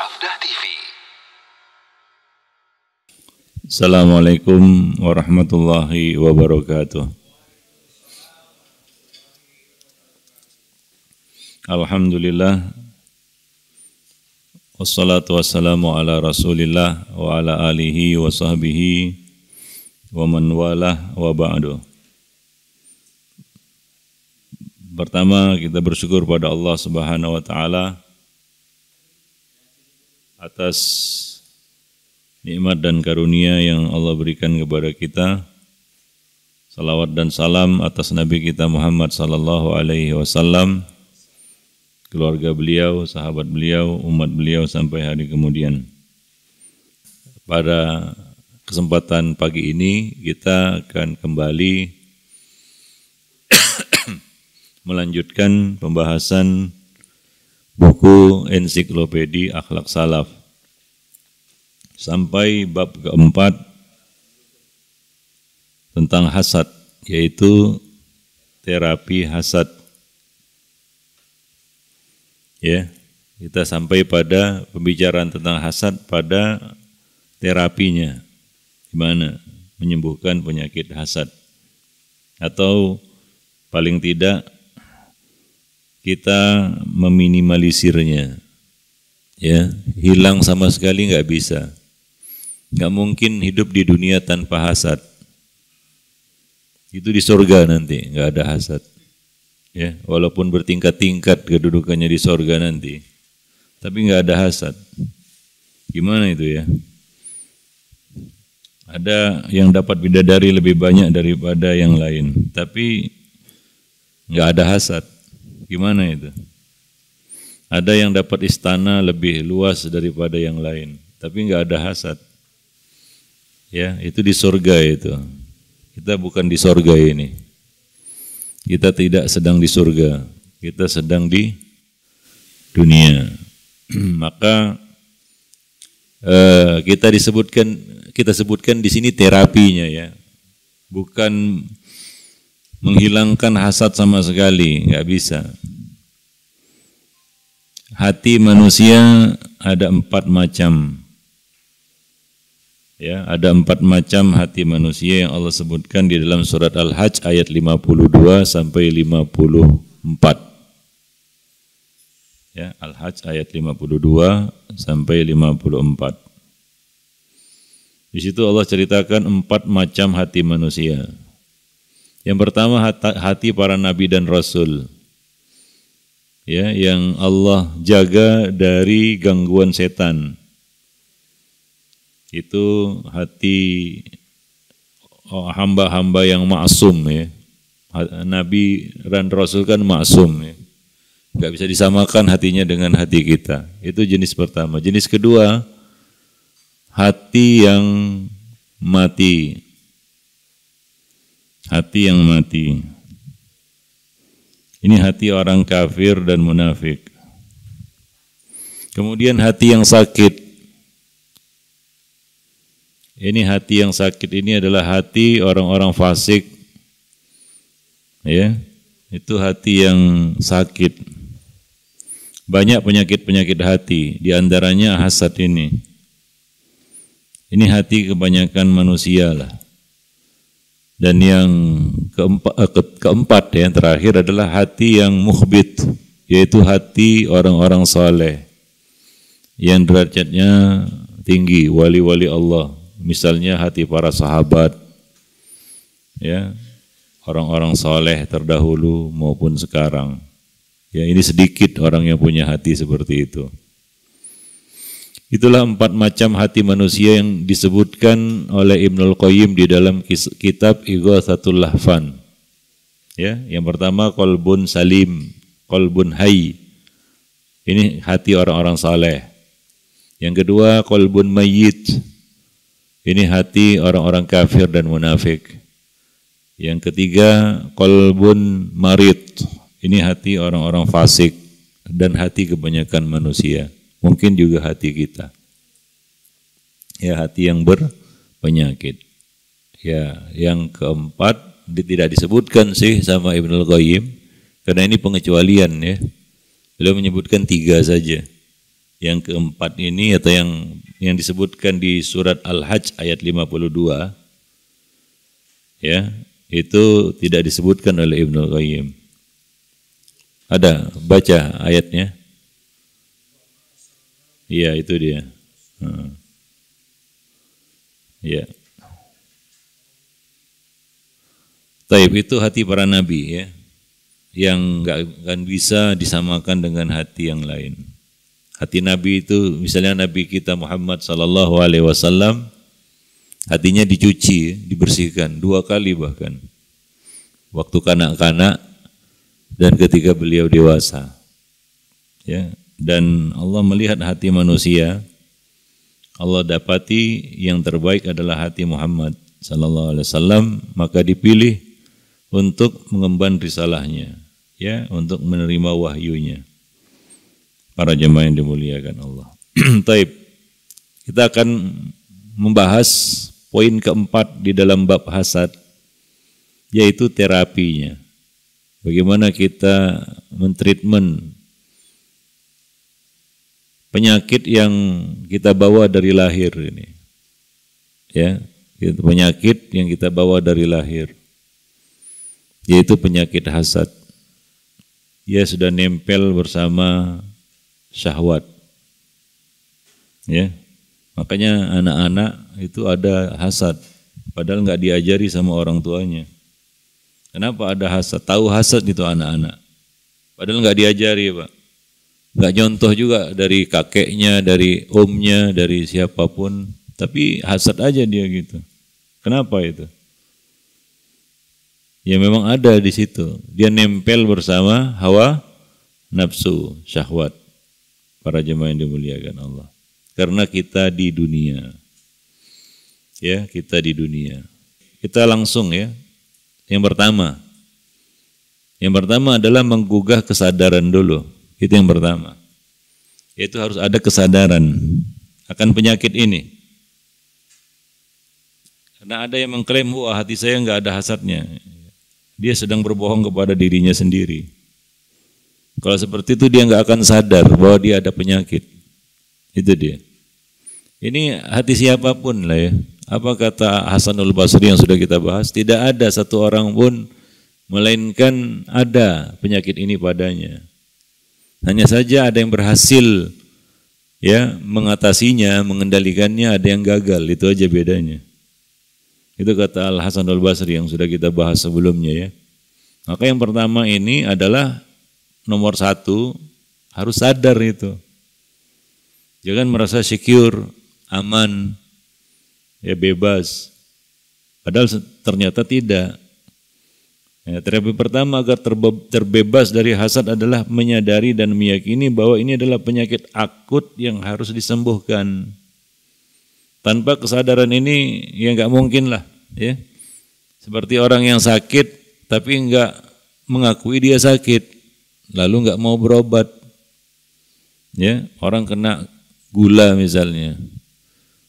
Sabda TV. Assalamualaikum warahmatullahi wabarakatuh. Alhamdulillah Wassalatu wassalamu ala rasulillah wa ala alihi wa sahbihi wa man walah wa ba'du Pertama kita bersyukur pada Allah subhanahu wa ta'ala atas nikmat dan karunia yang Allah berikan kepada kita. Salawat dan salam atas Nabi kita Muhammad sallallahu alaihi wasallam, keluarga beliau, sahabat beliau, umat beliau sampai hari kemudian. Pada kesempatan pagi ini kita akan kembali melanjutkan pembahasan buku ensiklopedi akhlak salaf sampai bab keempat tentang hasad yaitu terapi hasad ya kita sampai pada pembicaraan tentang hasad pada terapinya gimana menyembuhkan penyakit hasad atau paling tidak kita meminimalisirnya. Ya, hilang sama sekali nggak bisa. Nggak mungkin hidup di dunia tanpa hasad. Itu di surga nanti, nggak ada hasad. Ya, walaupun bertingkat-tingkat kedudukannya di surga nanti, tapi nggak ada hasad. Gimana itu ya? Ada yang dapat bidadari lebih banyak daripada yang lain, tapi nggak ada hasad. Gimana itu? Ada yang dapat istana lebih luas daripada yang lain, tapi nggak ada hasad. Ya, itu di surga itu. Kita bukan di surga ini. Kita tidak sedang di surga, kita sedang di dunia. Maka eh, kita disebutkan kita sebutkan di sini terapinya ya. Bukan menghilangkan hasad sama sekali, nggak bisa. Hati manusia ada empat macam. Ya, ada empat macam hati manusia yang Allah sebutkan di dalam surat Al-Hajj ayat 52 sampai 54 ya Al-Hajj ayat 52 sampai 54. Di situ Allah ceritakan empat macam hati manusia. Yang pertama hati para nabi dan rasul. Ya, yang Allah jaga dari gangguan setan. Itu hati oh, hamba-hamba yang maksum ya. Nabi dan rasul kan maksum ya. Gak bisa disamakan hatinya dengan hati kita. Itu jenis pertama. Jenis kedua, hati yang mati hati yang mati. Ini hati orang kafir dan munafik. Kemudian hati yang sakit. Ini hati yang sakit ini adalah hati orang-orang fasik. Ya. Itu hati yang sakit. Banyak penyakit-penyakit hati, di antaranya hasad ini. Ini hati kebanyakan manusia lah. Dan yang keempat, eh, ke, keempat ya, yang terakhir adalah hati yang mukhbit, yaitu hati orang-orang saleh yang derajatnya tinggi, wali-wali Allah. Misalnya hati para sahabat, ya orang-orang saleh terdahulu maupun sekarang. Ya ini sedikit orang yang punya hati seperti itu. Itulah empat macam hati manusia yang disebutkan oleh Ibnul Qayyim di dalam kitab Ighathatul Lahfan. Ya, yang pertama kolbun salim, kolbun hayy. Ini hati orang-orang saleh. Yang kedua kolbun mayyit. Ini hati orang-orang kafir dan munafik. Yang ketiga kolbun marit. Ini hati orang-orang fasik dan hati kebanyakan manusia. Mungkin juga hati kita. Ya hati yang berpenyakit. Ya, yang keempat tidak disebutkan sih sama Ibnu Qayyim karena ini pengecualian ya. Beliau menyebutkan tiga saja. Yang keempat ini atau yang yang disebutkan di surat Al-Hajj ayat 52 ya, itu tidak disebutkan oleh Ibnu Qayyim. Ada baca ayatnya. Iya itu dia. Hmm. Ya. Taib itu hati para nabi ya, yang nggak akan bisa disamakan dengan hati yang lain. Hati nabi itu misalnya nabi kita Muhammad Sallallahu Alaihi Wasallam hatinya dicuci, dibersihkan dua kali bahkan waktu kanak-kanak dan ketika beliau dewasa. Ya, dan Allah melihat hati manusia Allah dapati yang terbaik adalah hati Muhammad sallallahu alaihi wasallam maka dipilih untuk mengemban risalahnya ya untuk menerima wahyunya para jemaah yang dimuliakan Allah taib kita akan membahas poin keempat di dalam bab hasad yaitu terapinya bagaimana kita mentreatment penyakit yang kita bawa dari lahir ini. Ya, penyakit yang kita bawa dari lahir yaitu penyakit hasad. Ia sudah nempel bersama syahwat. Ya. Makanya anak-anak itu ada hasad padahal nggak diajari sama orang tuanya. Kenapa ada hasad? Tahu hasad itu anak-anak. Padahal nggak diajari, Pak nggak nyontoh juga dari kakeknya, dari omnya, dari siapapun, tapi hasad aja dia gitu. Kenapa itu? Ya memang ada di situ. Dia nempel bersama hawa nafsu, syahwat. Para jemaah yang dimuliakan Allah. Karena kita di dunia. Ya, kita di dunia. Kita langsung ya. Yang pertama. Yang pertama adalah menggugah kesadaran dulu itu yang pertama. Itu harus ada kesadaran akan penyakit ini. Karena ada yang mengklaim, wah hati saya nggak ada hasadnya. Dia sedang berbohong kepada dirinya sendiri. Kalau seperti itu dia nggak akan sadar bahwa dia ada penyakit. Itu dia. Ini hati siapapun lah ya. Apa kata Hasanul Basri yang sudah kita bahas? Tidak ada satu orang pun melainkan ada penyakit ini padanya. Hanya saja ada yang berhasil ya mengatasinya, mengendalikannya, ada yang gagal, itu aja bedanya. Itu kata Al Hasan Al Basri yang sudah kita bahas sebelumnya ya. Maka yang pertama ini adalah nomor satu harus sadar itu. Jangan merasa secure, aman, ya bebas. Padahal ternyata tidak. Ya, terapi pertama agar terbebas dari hasad adalah menyadari dan meyakini bahwa ini adalah penyakit akut yang harus disembuhkan. Tanpa kesadaran ini ya nggak mungkin lah. Ya. Seperti orang yang sakit tapi nggak mengakui dia sakit, lalu nggak mau berobat. Ya, orang kena gula misalnya.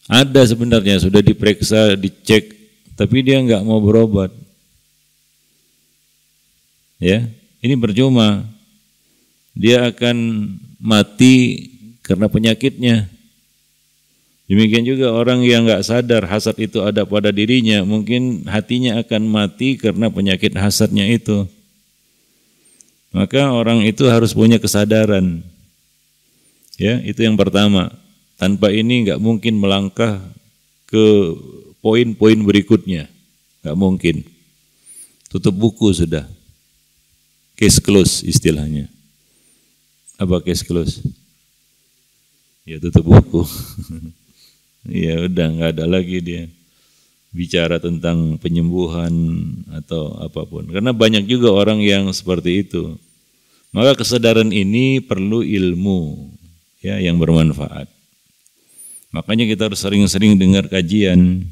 Ada sebenarnya sudah diperiksa, dicek, tapi dia nggak mau berobat ya ini percuma dia akan mati karena penyakitnya demikian juga orang yang nggak sadar hasad itu ada pada dirinya mungkin hatinya akan mati karena penyakit hasadnya itu maka orang itu harus punya kesadaran ya itu yang pertama tanpa ini nggak mungkin melangkah ke poin-poin berikutnya nggak mungkin tutup buku sudah case close istilahnya. Apa case close? Ya tutup buku. ya udah nggak ada lagi dia bicara tentang penyembuhan atau apapun. Karena banyak juga orang yang seperti itu. Maka kesadaran ini perlu ilmu ya yang bermanfaat. Makanya kita harus sering-sering dengar kajian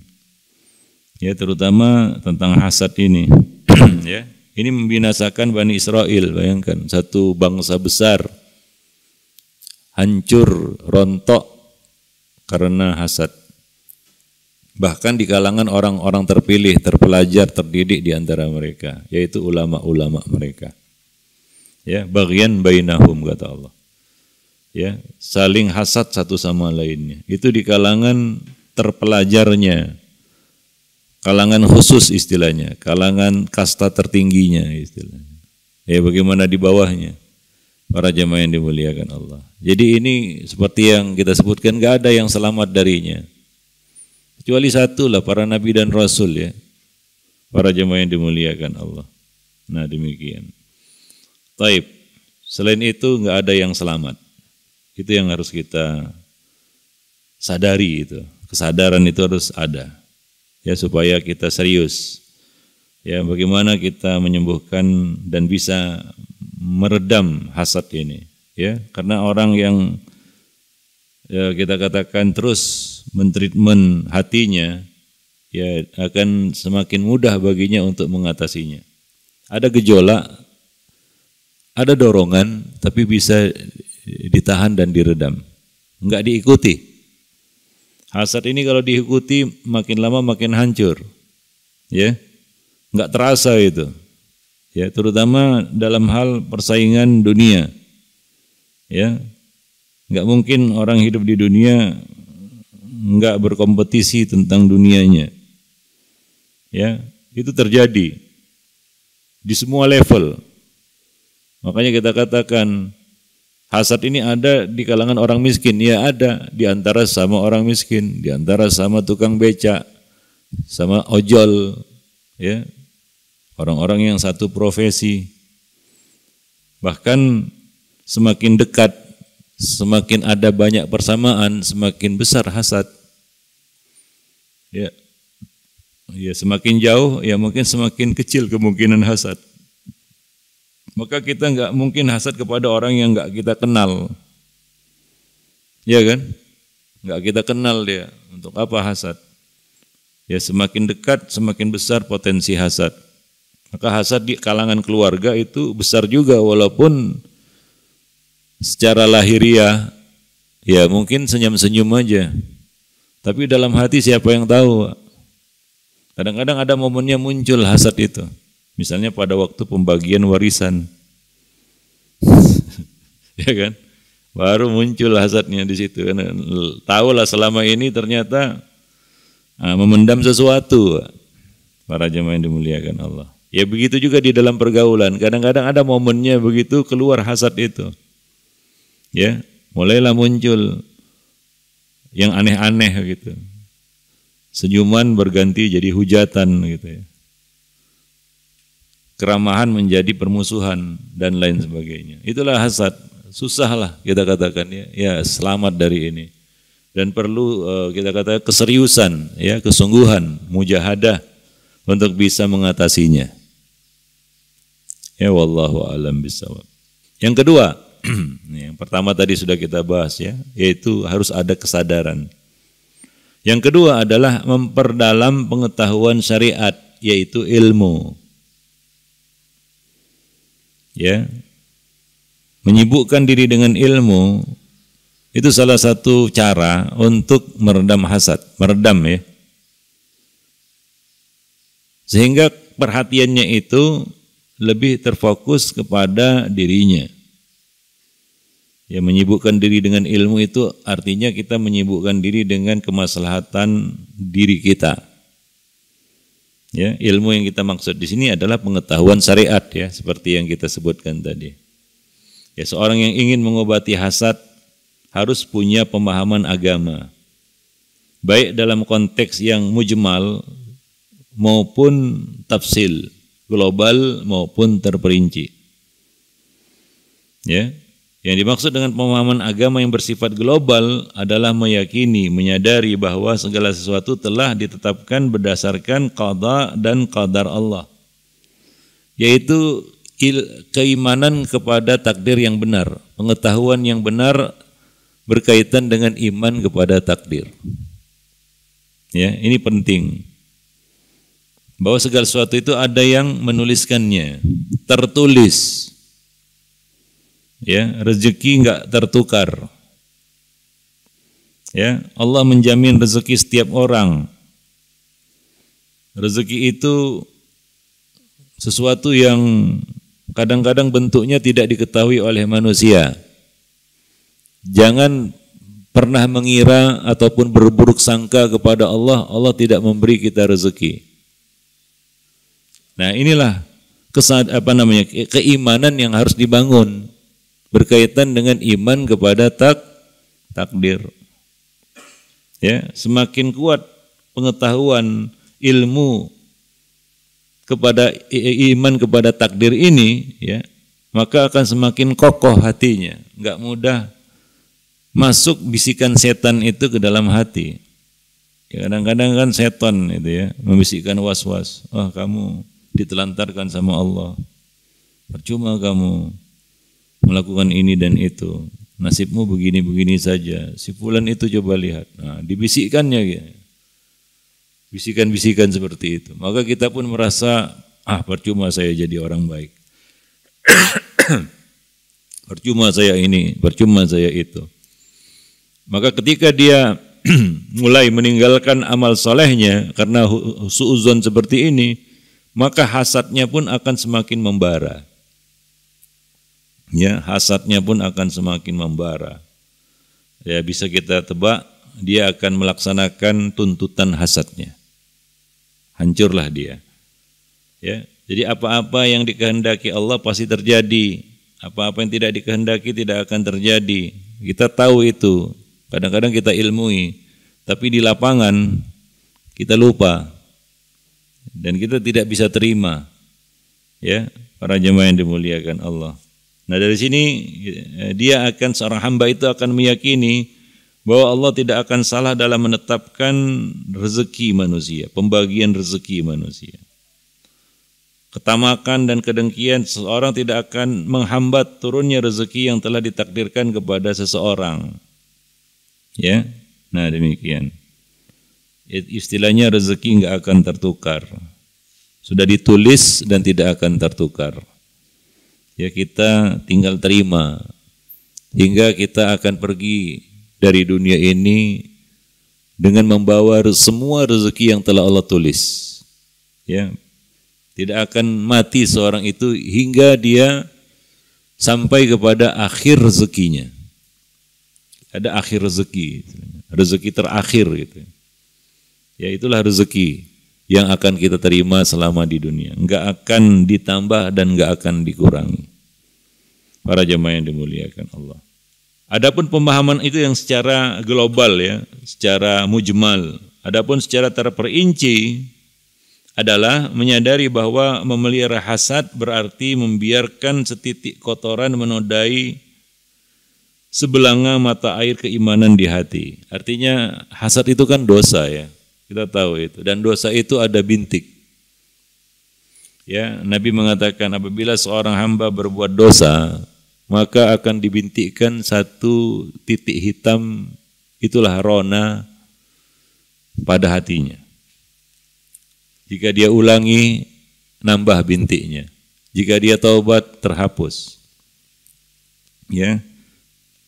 ya terutama tentang hasad ini ya ini membinasakan Bani Israel, bayangkan satu bangsa besar hancur, rontok karena hasad. Bahkan di kalangan orang-orang terpilih, terpelajar, terdidik di antara mereka, yaitu ulama-ulama mereka. Ya, bagian bainahum kata Allah. Ya, saling hasad satu sama lainnya. Itu di kalangan terpelajarnya, kalangan khusus istilahnya, kalangan kasta tertingginya istilahnya. Ya bagaimana di bawahnya para jemaah yang dimuliakan Allah. Jadi ini seperti yang kita sebutkan gak ada yang selamat darinya. Kecuali satu lah para nabi dan rasul ya. Para jemaah yang dimuliakan Allah. Nah demikian. Taib. Selain itu nggak ada yang selamat. Itu yang harus kita sadari itu. Kesadaran itu harus ada ya supaya kita serius ya bagaimana kita menyembuhkan dan bisa meredam hasad ini ya karena orang yang ya, kita katakan terus mentreatment hatinya ya akan semakin mudah baginya untuk mengatasinya ada gejolak ada dorongan tapi bisa ditahan dan diredam nggak diikuti Hasad ini kalau diikuti makin lama makin hancur. Ya. Enggak terasa itu. Ya, terutama dalam hal persaingan dunia. Ya. Enggak mungkin orang hidup di dunia enggak berkompetisi tentang dunianya. Ya, itu terjadi di semua level. Makanya kita katakan Hasad ini ada di kalangan orang miskin, ya ada di antara sama orang miskin, di antara sama tukang beca, sama ojol, ya orang-orang yang satu profesi. Bahkan semakin dekat, semakin ada banyak persamaan, semakin besar hasad. Ya, ya semakin jauh, ya mungkin semakin kecil kemungkinan hasad maka kita nggak mungkin hasad kepada orang yang nggak kita kenal. Ya kan? Nggak kita kenal dia. Untuk apa hasad? Ya semakin dekat semakin besar potensi hasad. Maka hasad di kalangan keluarga itu besar juga walaupun secara lahiriah ya mungkin senyum-senyum aja. Tapi dalam hati siapa yang tahu? Kadang-kadang ada momennya muncul hasad itu. Misalnya pada waktu pembagian warisan. ya kan? Baru muncul hasadnya di situ. Kan. Tahulah selama ini ternyata ah, memendam sesuatu. Para jemaah yang dimuliakan Allah. Ya begitu juga di dalam pergaulan. Kadang-kadang ada momennya begitu keluar hasad itu. Ya, mulailah muncul yang aneh-aneh gitu. Senyuman berganti jadi hujatan gitu ya keramahan menjadi permusuhan dan lain sebagainya. Itulah hasad. Susahlah kita katakan ya, ya selamat dari ini. Dan perlu eh, kita kata keseriusan, ya kesungguhan, mujahadah untuk bisa mengatasinya. Ya wallahu alam bisawab. Yang kedua, yang pertama tadi sudah kita bahas ya, yaitu harus ada kesadaran. Yang kedua adalah memperdalam pengetahuan syariat yaitu ilmu ya menyibukkan diri dengan ilmu itu salah satu cara untuk meredam hasad, meredam ya. Sehingga perhatiannya itu lebih terfokus kepada dirinya. Ya menyibukkan diri dengan ilmu itu artinya kita menyibukkan diri dengan kemaslahatan diri kita. Ya, ilmu yang kita maksud di sini adalah pengetahuan syariat ya, seperti yang kita sebutkan tadi. Ya, seorang yang ingin mengobati hasad harus punya pemahaman agama. Baik dalam konteks yang mujmal maupun tafsil, global maupun terperinci. Ya, yang dimaksud dengan pemahaman agama yang bersifat global adalah meyakini, menyadari bahwa segala sesuatu telah ditetapkan berdasarkan qada dan qadar Allah. Yaitu keimanan kepada takdir yang benar, pengetahuan yang benar berkaitan dengan iman kepada takdir. Ya, ini penting. Bahwa segala sesuatu itu ada yang menuliskannya, tertulis ya rezeki nggak tertukar ya Allah menjamin rezeki setiap orang rezeki itu sesuatu yang kadang-kadang bentuknya tidak diketahui oleh manusia jangan pernah mengira ataupun berburuk sangka kepada Allah Allah tidak memberi kita rezeki nah inilah kesad apa namanya keimanan yang harus dibangun berkaitan dengan iman kepada tak takdir. Ya, semakin kuat pengetahuan ilmu kepada iman kepada takdir ini, ya, maka akan semakin kokoh hatinya, nggak mudah masuk bisikan setan itu ke dalam hati. Kadang-kadang kan setan itu ya, membisikkan was-was, "Oh, kamu ditelantarkan sama Allah. Percuma kamu melakukan ini dan itu. Nasibmu begini-begini saja. Si fulan itu coba lihat. Nah, dibisikkannya gitu. Bisikan-bisikan seperti itu. Maka kita pun merasa, ah percuma saya jadi orang baik. percuma saya ini, percuma saya itu. Maka ketika dia mulai meninggalkan amal solehnya karena suuzon seperti ini, maka hasadnya pun akan semakin membara ya hasadnya pun akan semakin membara. Ya bisa kita tebak dia akan melaksanakan tuntutan hasadnya. Hancurlah dia. Ya, jadi apa-apa yang dikehendaki Allah pasti terjadi. Apa-apa yang tidak dikehendaki tidak akan terjadi. Kita tahu itu. Kadang-kadang kita ilmui, tapi di lapangan kita lupa dan kita tidak bisa terima. Ya, para jemaah yang dimuliakan Allah. Nah dari sini eh, dia akan seorang hamba itu akan meyakini bahwa Allah tidak akan salah dalam menetapkan rezeki manusia, pembagian rezeki manusia. Ketamakan dan kedengkian seseorang tidak akan menghambat turunnya rezeki yang telah ditakdirkan kepada seseorang. Ya, nah demikian. Istilahnya rezeki nggak akan tertukar, sudah ditulis dan tidak akan tertukar ya kita tinggal terima hingga kita akan pergi dari dunia ini dengan membawa semua rezeki yang telah Allah tulis. Ya. Tidak akan mati seorang itu hingga dia sampai kepada akhir rezekinya. Ada akhir rezeki, rezeki terakhir gitu. Ya itulah rezeki yang akan kita terima selama di dunia. Enggak akan ditambah dan enggak akan dikurangi para jemaah yang dimuliakan Allah. Adapun pemahaman itu yang secara global ya, secara mujmal. Adapun secara terperinci adalah menyadari bahwa memelihara hasad berarti membiarkan setitik kotoran menodai sebelanga mata air keimanan di hati. Artinya hasad itu kan dosa ya. Kita tahu itu dan dosa itu ada bintik. Ya, Nabi mengatakan apabila seorang hamba berbuat dosa, maka akan dibintikkan satu titik hitam itulah rona pada hatinya. Jika dia ulangi, nambah bintiknya. Jika dia taubat, terhapus. Ya.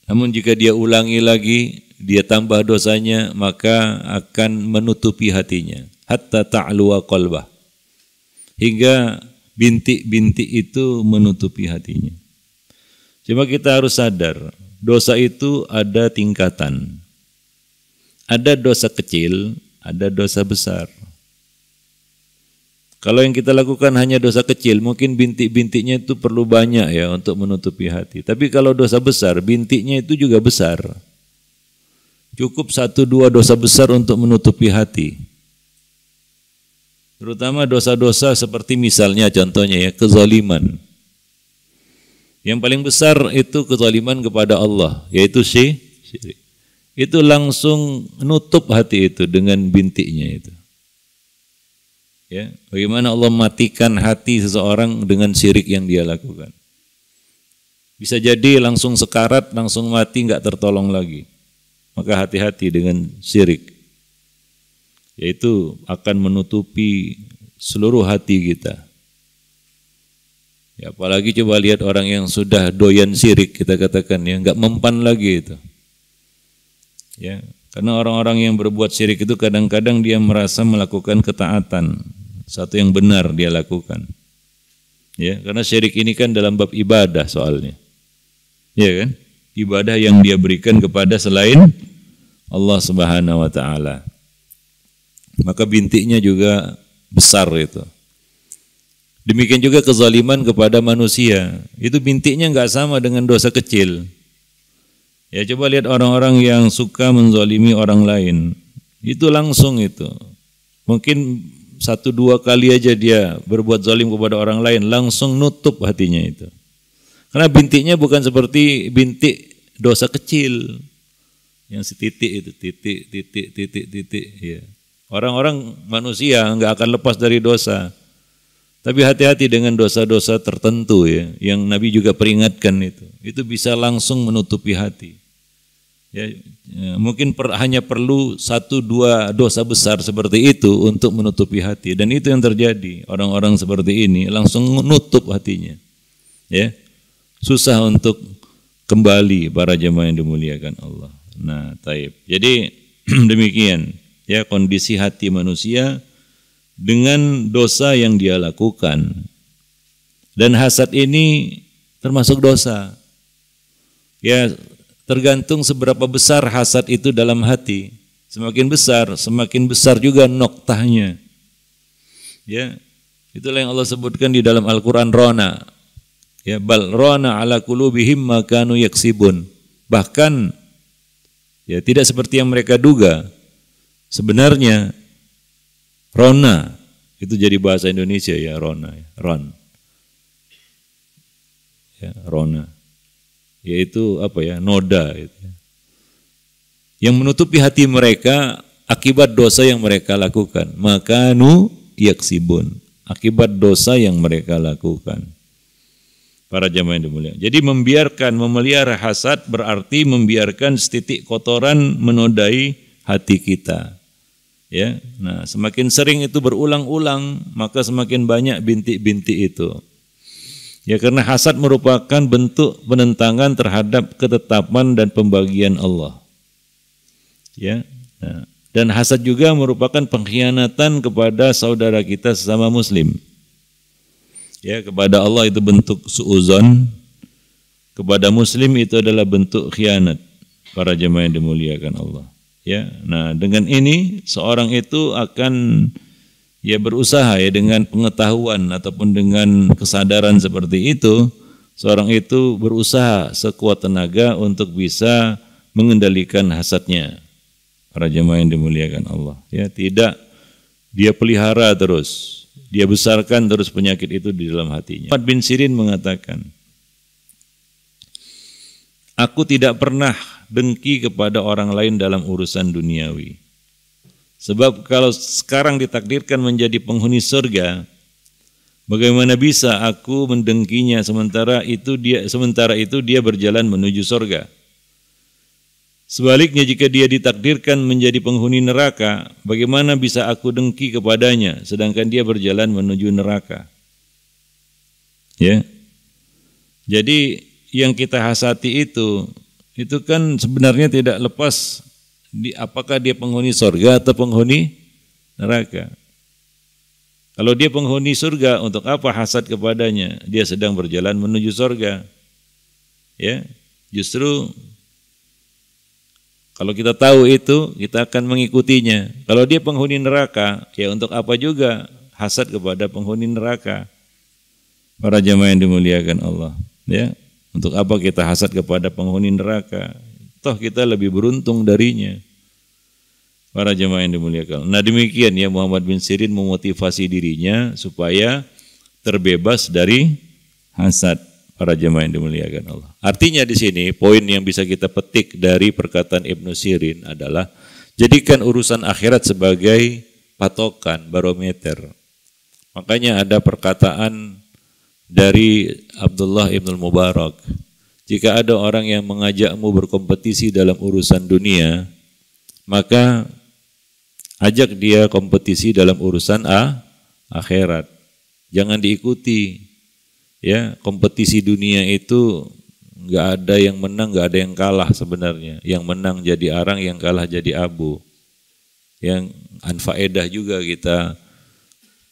Namun jika dia ulangi lagi, dia tambah dosanya, maka akan menutupi hatinya. Hatta ta'lua qalbah. Hingga bintik-bintik itu menutupi hatinya. Cuma kita harus sadar, dosa itu ada tingkatan. Ada dosa kecil, ada dosa besar. Kalau yang kita lakukan hanya dosa kecil, mungkin bintik-bintiknya itu perlu banyak ya untuk menutupi hati. Tapi kalau dosa besar, bintiknya itu juga besar. Cukup satu dua dosa besar untuk menutupi hati. Terutama dosa-dosa seperti misalnya contohnya ya, kezaliman. Yang paling besar itu kezaliman kepada Allah, yaitu si syirik. Itu langsung nutup hati itu dengan bintiknya itu. Ya, bagaimana Allah matikan hati seseorang dengan syirik yang dia lakukan. Bisa jadi langsung sekarat, langsung mati, nggak tertolong lagi. Maka hati-hati dengan syirik. Yaitu akan menutupi seluruh hati kita Ya, apalagi coba lihat orang yang sudah doyan sirik kita katakan ya nggak mempan lagi itu. Ya, karena orang-orang yang berbuat sirik itu kadang-kadang dia merasa melakukan ketaatan, satu yang benar dia lakukan. Ya, karena syirik ini kan dalam bab ibadah soalnya. Ya kan? Ibadah yang dia berikan kepada selain Allah Subhanahu wa taala. Maka bintiknya juga besar itu. Demikian juga kezaliman kepada manusia. Itu bintiknya nggak sama dengan dosa kecil. Ya coba lihat orang-orang yang suka menzalimi orang lain. Itu langsung itu. Mungkin satu dua kali aja dia berbuat zalim kepada orang lain, langsung nutup hatinya itu. Karena bintiknya bukan seperti bintik dosa kecil yang setitik itu, titik, titik, titik, titik. Ya. Orang-orang manusia nggak akan lepas dari dosa. Tapi hati-hati dengan dosa-dosa tertentu ya, yang Nabi juga peringatkan itu. Itu bisa langsung menutupi hati. Ya, ya, mungkin per, hanya perlu satu dua dosa besar seperti itu untuk menutupi hati dan itu yang terjadi orang-orang seperti ini langsung menutup hatinya ya susah untuk kembali para jemaah yang dimuliakan Allah nah taib jadi demikian ya kondisi hati manusia dengan dosa yang dia lakukan. Dan hasad ini termasuk dosa. Ya, tergantung seberapa besar hasad itu dalam hati. Semakin besar, semakin besar juga noktahnya. Ya, itulah yang Allah sebutkan di dalam Al-Qur'an rona. Ya, bal rona ala kulubihim maka kanu yaksibun. Bahkan ya tidak seperti yang mereka duga. Sebenarnya Rona, itu jadi bahasa Indonesia ya Rona, ya. Ron. Ya, Rona. Yaitu apa ya, noda gitu ya. Yang menutupi hati mereka akibat dosa yang mereka lakukan. Maka nu yaksibun, akibat dosa yang mereka lakukan para jamaah yang dimuliakan. Jadi membiarkan, memelihara hasad berarti membiarkan setitik kotoran menodai hati kita ya. Nah, semakin sering itu berulang-ulang, maka semakin banyak bintik-bintik itu. Ya karena hasad merupakan bentuk penentangan terhadap ketetapan dan pembagian Allah. Ya. Nah, dan hasad juga merupakan pengkhianatan kepada saudara kita sesama muslim. Ya, kepada Allah itu bentuk suuzon, kepada muslim itu adalah bentuk khianat. Para jemaah yang dimuliakan Allah ya nah dengan ini seorang itu akan ya berusaha ya dengan pengetahuan ataupun dengan kesadaran seperti itu seorang itu berusaha sekuat tenaga untuk bisa mengendalikan hasadnya para jemaah yang dimuliakan Allah ya tidak dia pelihara terus dia besarkan terus penyakit itu di dalam hatinya Muhammad bin Sirin mengatakan aku tidak pernah dengki kepada orang lain dalam urusan duniawi. Sebab kalau sekarang ditakdirkan menjadi penghuni surga, bagaimana bisa aku mendengkinya sementara itu dia sementara itu dia berjalan menuju surga? Sebaliknya jika dia ditakdirkan menjadi penghuni neraka, bagaimana bisa aku dengki kepadanya sedangkan dia berjalan menuju neraka? Ya. Jadi yang kita hasati itu itu kan sebenarnya tidak lepas di apakah dia penghuni surga atau penghuni neraka. Kalau dia penghuni surga, untuk apa hasad kepadanya? Dia sedang berjalan menuju surga. Ya, justru kalau kita tahu itu, kita akan mengikutinya. Kalau dia penghuni neraka, ya untuk apa juga hasad kepada penghuni neraka? Para jemaah yang dimuliakan Allah, ya. Untuk apa kita hasad kepada penghuni neraka? Toh kita lebih beruntung darinya. Para jemaah yang dimuliakan. Nah demikian ya Muhammad bin Sirin memotivasi dirinya supaya terbebas dari hasad para jemaah yang dimuliakan Allah. Artinya di sini poin yang bisa kita petik dari perkataan Ibnu Sirin adalah jadikan urusan akhirat sebagai patokan, barometer. Makanya ada perkataan dari Abdullah ibn Mubarak. Jika ada orang yang mengajakmu berkompetisi dalam urusan dunia, maka ajak dia kompetisi dalam urusan A, akhirat. Jangan diikuti. Ya, kompetisi dunia itu nggak ada yang menang, nggak ada yang kalah sebenarnya. Yang menang jadi arang, yang kalah jadi abu. Yang anfaedah juga kita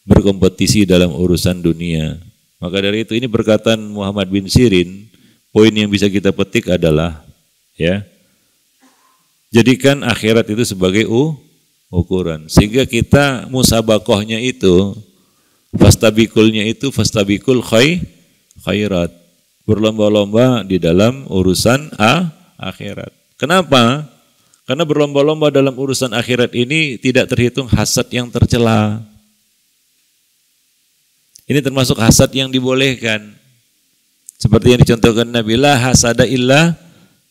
berkompetisi dalam urusan dunia. Maka dari itu ini perkataan Muhammad bin Sirin, poin yang bisa kita petik adalah ya jadikan akhirat itu sebagai u, ukuran sehingga kita musabakohnya itu fastabikulnya itu fastabikul khai khairat berlomba-lomba di dalam urusan a akhirat. Kenapa? Karena berlomba-lomba dalam urusan akhirat ini tidak terhitung hasad yang tercela. Ini termasuk hasad yang dibolehkan. Seperti yang dicontohkan Nabi, lah hasada illa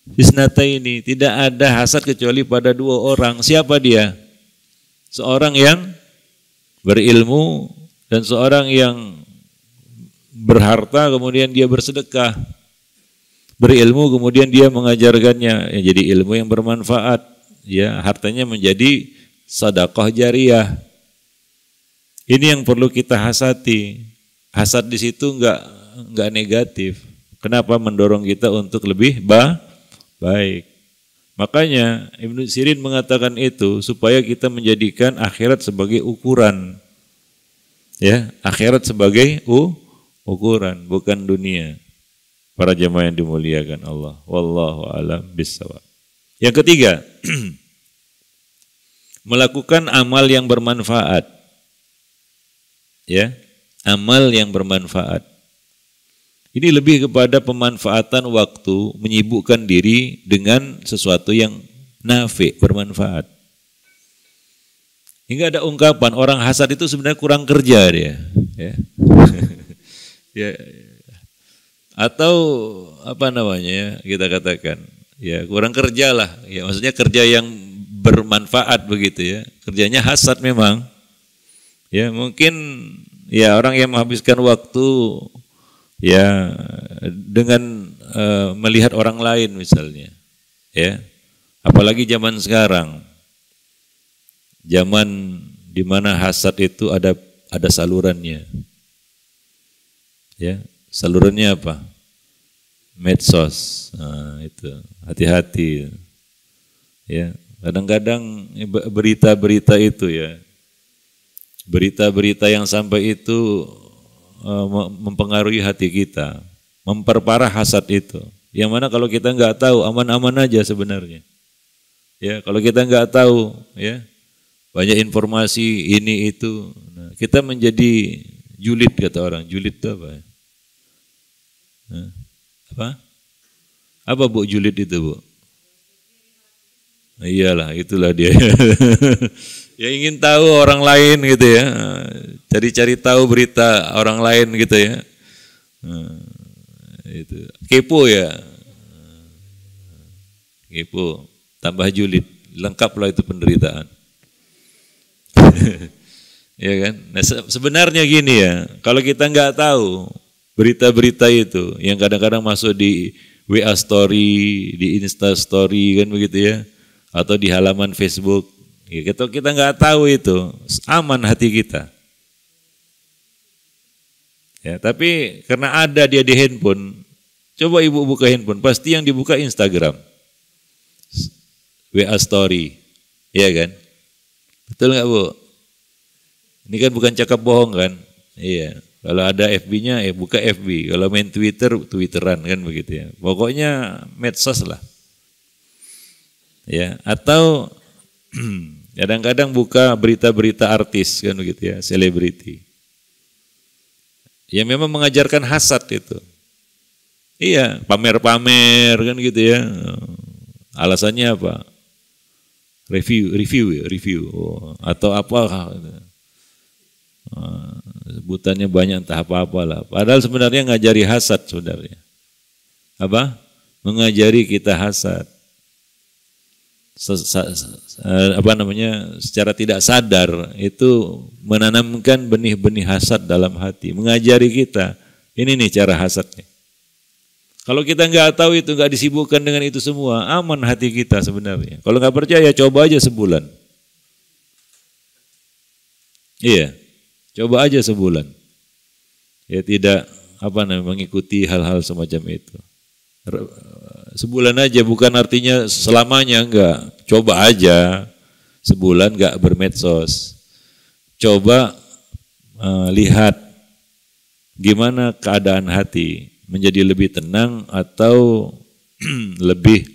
bisnata ini tidak ada hasad kecuali pada dua orang. Siapa dia? Seorang yang berilmu dan seorang yang berharta kemudian dia bersedekah. Berilmu kemudian dia mengajarkannya ya, jadi ilmu yang bermanfaat. Ya, hartanya menjadi sedekah jariah. Ini yang perlu kita hasati. Hasat di situ nggak nggak negatif. Kenapa mendorong kita untuk lebih bah? baik? Makanya Ibnu Sirin mengatakan itu supaya kita menjadikan akhirat sebagai ukuran. Ya, akhirat sebagai u ukuran, bukan dunia. Para jemaah yang dimuliakan Allah. Wallahu alam bisawab. Yang ketiga, melakukan amal yang bermanfaat ya amal yang bermanfaat. Ini lebih kepada pemanfaatan waktu menyibukkan diri dengan sesuatu yang nafi bermanfaat. Hingga ada ungkapan orang hasad itu sebenarnya kurang kerja dia, ya. Ya, ya. Atau apa namanya ya, kita katakan ya kurang kerja lah ya maksudnya kerja yang bermanfaat begitu ya kerjanya hasad memang Ya, mungkin ya orang yang menghabiskan waktu ya dengan e, melihat orang lain misalnya. Ya. Apalagi zaman sekarang. Zaman di mana hasad itu ada ada salurannya. Ya, salurannya apa? medsos nah, itu hati-hati ya kadang-kadang berita-berita itu ya Berita-berita yang sampai itu eh, mempengaruhi hati kita, memperparah hasad itu. Yang mana kalau kita nggak tahu, aman-aman aja sebenarnya. Ya, kalau kita nggak tahu, ya banyak informasi ini itu, nah, kita menjadi julid kata orang. Julid itu apa? Ya? Nah, apa? Apa bu julid itu bu? Nah, iyalah, itulah dia. ya ingin tahu orang lain gitu ya cari-cari tahu berita orang lain gitu ya nah, itu kepo ya kepo tambah julid lengkaplah itu penderitaan ya kan nah, sebenarnya gini ya kalau kita nggak tahu berita-berita itu yang kadang-kadang masuk di WA story di Insta story kan begitu ya atau di halaman Facebook Ya, kita kita nggak tahu itu aman hati kita. Ya, tapi karena ada dia di handphone, coba ibu buka handphone, pasti yang dibuka Instagram, WA Story, ya kan? Betul nggak bu? Ini kan bukan cakap bohong kan? Iya. Kalau ada FB-nya, ya buka FB. Kalau main Twitter, Twitteran kan begitu ya. Pokoknya medsos lah. Ya, atau Ya, kadang-kadang buka berita-berita artis kan begitu ya, selebriti. Ya memang mengajarkan hasad itu. Iya, pamer-pamer kan gitu ya. Alasannya apa? Review, review, ya, review oh, atau apa? Ah, sebutannya banyak entah apa-apa lah. Padahal sebenarnya ngajari hasad sebenarnya. Apa? Mengajari kita hasad apa namanya secara tidak sadar itu menanamkan benih-benih hasad dalam hati, mengajari kita ini nih cara hasadnya. Kalau kita nggak tahu itu nggak disibukkan dengan itu semua, aman hati kita sebenarnya. Kalau nggak percaya coba aja sebulan. Iya, coba aja sebulan. Ya tidak apa namanya mengikuti hal-hal semacam itu sebulan aja bukan artinya selamanya enggak. Coba aja sebulan enggak bermedsos. Coba uh, lihat gimana keadaan hati menjadi lebih tenang atau lebih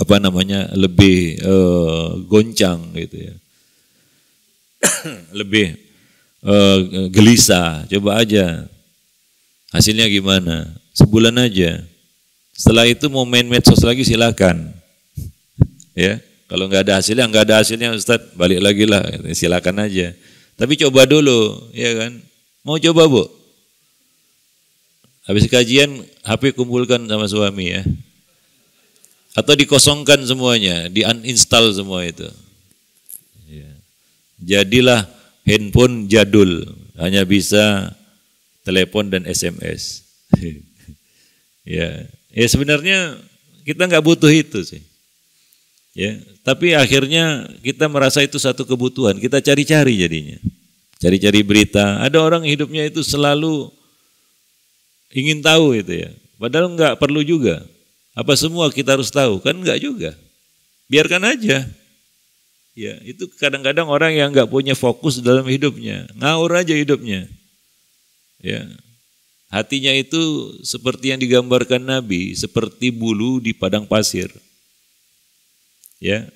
apa namanya lebih uh, goncang gitu ya lebih uh, gelisah coba aja hasilnya gimana sebulan aja setelah itu mau main medsos lagi silakan. Ya, kalau nggak ada hasilnya nggak ada hasilnya Ustadz balik lagi lah silakan aja. Tapi coba dulu, ya kan? Mau coba bu? Habis kajian HP kumpulkan sama suami ya. Atau dikosongkan semuanya, di uninstall semua itu. Ya. Jadilah handphone jadul, hanya bisa telepon dan SMS. ya Ya sebenarnya kita nggak butuh itu sih. Ya, tapi akhirnya kita merasa itu satu kebutuhan. Kita cari-cari jadinya. Cari-cari berita. Ada orang hidupnya itu selalu ingin tahu itu ya. Padahal nggak perlu juga. Apa semua kita harus tahu? Kan nggak juga. Biarkan aja. Ya, itu kadang-kadang orang yang nggak punya fokus dalam hidupnya, ngawur aja hidupnya. Ya, Hatinya itu seperti yang digambarkan Nabi, seperti bulu di padang pasir. Ya.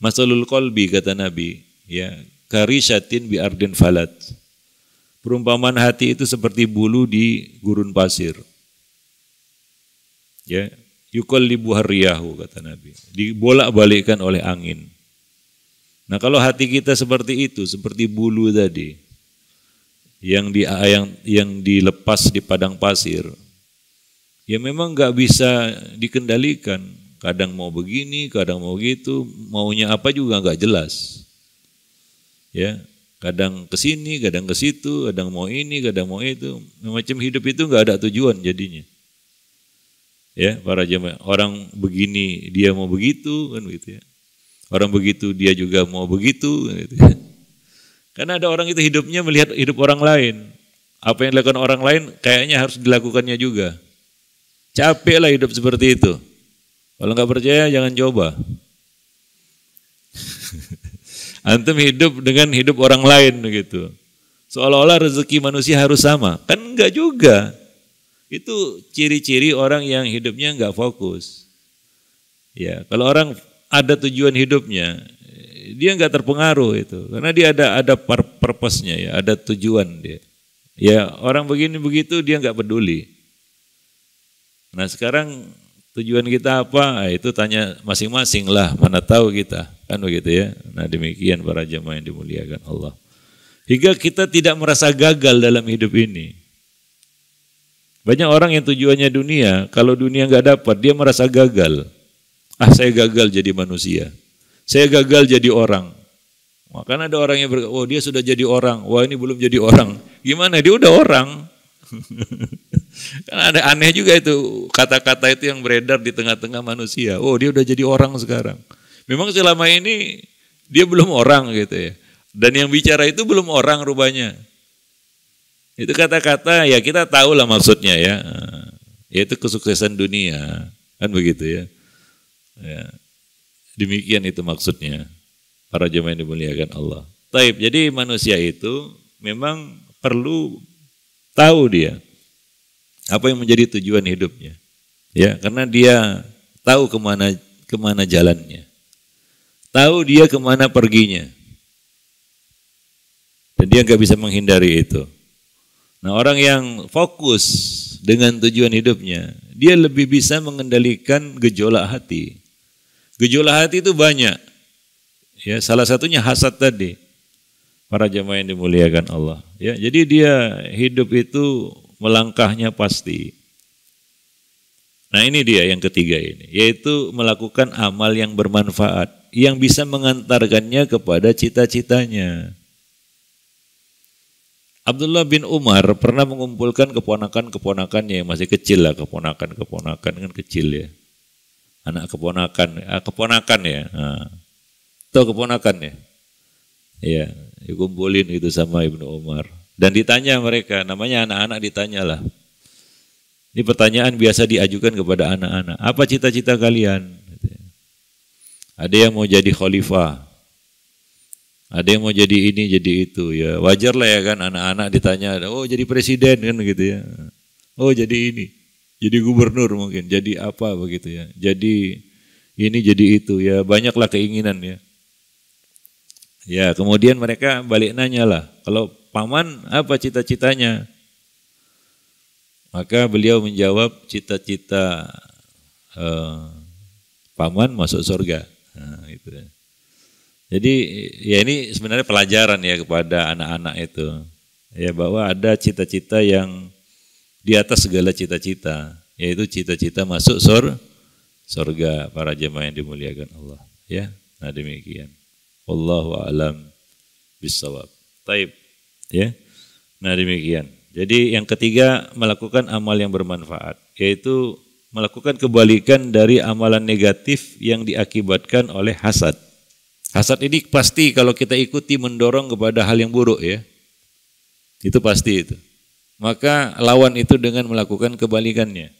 Masalul kolbi kata Nabi, ya, karisatin bi ardin falat. Perumpamaan hati itu seperti bulu di gurun pasir. Ya, yukol libu kata Nabi. dibolak balikan oleh angin. Nah kalau hati kita seperti itu, seperti bulu tadi, yang di yang yang dilepas di padang pasir ya memang nggak bisa dikendalikan kadang mau begini kadang mau gitu maunya apa juga nggak jelas ya kadang ke sini kadang ke situ kadang mau ini kadang mau itu macam hidup itu nggak ada tujuan jadinya ya para jemaah orang begini dia mau begitu kan begitu, ya orang begitu dia juga mau begitu kan gitu ya. Karena ada orang itu hidupnya melihat hidup orang lain. Apa yang dilakukan orang lain kayaknya harus dilakukannya juga. Capek lah hidup seperti itu. Kalau nggak percaya jangan coba. Antum hidup dengan hidup orang lain begitu. Seolah-olah rezeki manusia harus sama. Kan enggak juga. Itu ciri-ciri orang yang hidupnya enggak fokus. Ya, kalau orang ada tujuan hidupnya, dia nggak terpengaruh itu karena dia ada ada purpose-nya ya ada tujuan dia ya orang begini begitu dia nggak peduli nah sekarang tujuan kita apa ah, itu tanya masing-masing lah mana tahu kita kan begitu ya nah demikian para jemaah yang dimuliakan Allah hingga kita tidak merasa gagal dalam hidup ini banyak orang yang tujuannya dunia kalau dunia nggak dapat dia merasa gagal ah saya gagal jadi manusia saya gagal jadi orang. Maka ada orang yang berkata, oh dia sudah jadi orang, wah ini belum jadi orang. Gimana? Dia udah orang. kan ada aneh juga itu kata-kata itu yang beredar di tengah-tengah manusia. Oh dia udah jadi orang sekarang. Memang selama ini dia belum orang gitu ya. Dan yang bicara itu belum orang rupanya. Itu kata-kata ya kita tahu lah maksudnya ya. Yaitu kesuksesan dunia. Kan begitu ya. ya. Demikian itu maksudnya para jemaah yang dimuliakan Allah. Taib. Jadi manusia itu memang perlu tahu dia apa yang menjadi tujuan hidupnya. Ya, karena dia tahu kemana kemana jalannya. Tahu dia kemana perginya. Dan dia nggak bisa menghindari itu. Nah orang yang fokus dengan tujuan hidupnya, dia lebih bisa mengendalikan gejolak hati. Gejolak hati itu banyak. Ya, salah satunya hasad tadi. Para jemaah yang dimuliakan Allah. Ya, jadi dia hidup itu melangkahnya pasti. Nah, ini dia yang ketiga ini, yaitu melakukan amal yang bermanfaat yang bisa mengantarkannya kepada cita-citanya. Abdullah bin Umar pernah mengumpulkan keponakan-keponakannya yang masih kecil lah, keponakan-keponakan kan kecil ya anak keponakan, ah, keponakan ya, nah, atau keponakan ya, ya dikumpulin itu sama ibnu Umar. Dan ditanya mereka, namanya anak-anak ditanyalah. Ini pertanyaan biasa diajukan kepada anak-anak. Apa cita-cita kalian? Ada yang mau jadi khalifah. Ada yang mau jadi ini, jadi itu. Ya wajar lah ya kan anak-anak ditanya, oh jadi presiden kan gitu ya. Oh jadi ini jadi gubernur mungkin, jadi apa begitu ya. Jadi ini jadi itu ya, banyaklah keinginan ya. Ya, kemudian mereka balik nanya lah, kalau paman apa cita-citanya? Maka beliau menjawab cita-cita eh, paman masuk surga. Nah, gitu ya. Jadi ya ini sebenarnya pelajaran ya kepada anak-anak itu. Ya bahwa ada cita-cita yang di atas segala cita-cita, yaitu cita-cita masuk sur surga para jemaah yang dimuliakan Allah. Ya, nah demikian. Wallahu alam bisawab. Taib. Ya. Nah demikian. Jadi yang ketiga melakukan amal yang bermanfaat, yaitu melakukan kebalikan dari amalan negatif yang diakibatkan oleh hasad. Hasad ini pasti kalau kita ikuti mendorong kepada hal yang buruk ya. Itu pasti itu maka lawan itu dengan melakukan kebalikannya.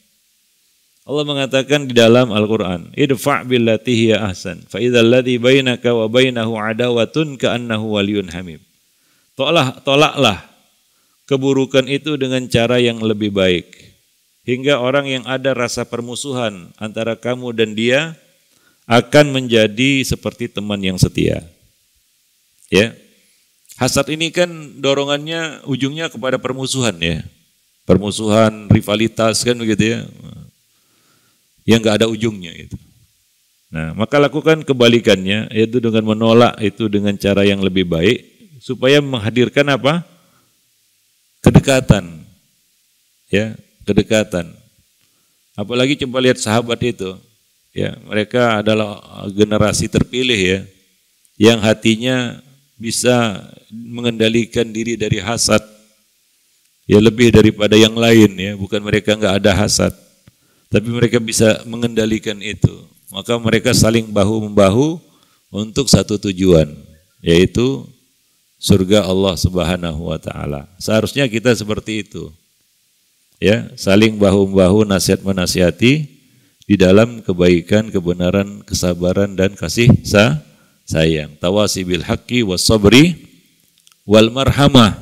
Allah mengatakan di dalam Al-Qur'an, "Idfa' billati hiya ahsan, fa bainaka wa bainahu adawatun ka'annahu waliyun hamim." Tolaklah, tolaklah keburukan itu dengan cara yang lebih baik hingga orang yang ada rasa permusuhan antara kamu dan dia akan menjadi seperti teman yang setia. Ya, Hasad ini kan dorongannya ujungnya kepada permusuhan ya. Permusuhan, rivalitas kan begitu ya. Yang nggak ada ujungnya itu. Nah, maka lakukan kebalikannya yaitu dengan menolak itu dengan cara yang lebih baik supaya menghadirkan apa? kedekatan. Ya, kedekatan. Apalagi coba lihat sahabat itu. Ya, mereka adalah generasi terpilih ya yang hatinya bisa mengendalikan diri dari hasad ya lebih daripada yang lain ya bukan mereka nggak ada hasad tapi mereka bisa mengendalikan itu maka mereka saling bahu membahu untuk satu tujuan yaitu surga Allah Subhanahu wa taala seharusnya kita seperti itu ya saling bahu membahu nasihat menasihati di dalam kebaikan kebenaran kesabaran dan kasih sayang sayang tawasi bil haqqi was sabri wal marhamah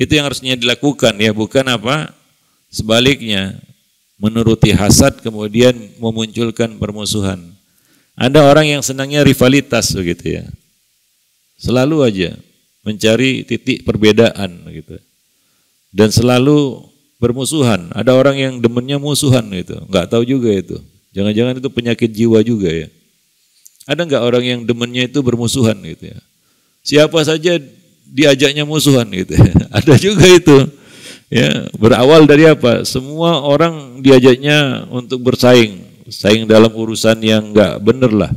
itu yang harusnya dilakukan ya bukan apa sebaliknya menuruti hasad kemudian memunculkan permusuhan ada orang yang senangnya rivalitas begitu ya selalu aja mencari titik perbedaan gitu dan selalu bermusuhan. Ada orang yang demennya musuhan gitu, nggak tahu juga itu. Jangan-jangan itu penyakit jiwa juga ya. Ada nggak orang yang demennya itu bermusuhan gitu ya? Siapa saja diajaknya musuhan gitu. Ya. Ada juga itu. Ya, berawal dari apa? Semua orang diajaknya untuk bersaing, saing dalam urusan yang nggak bener lah.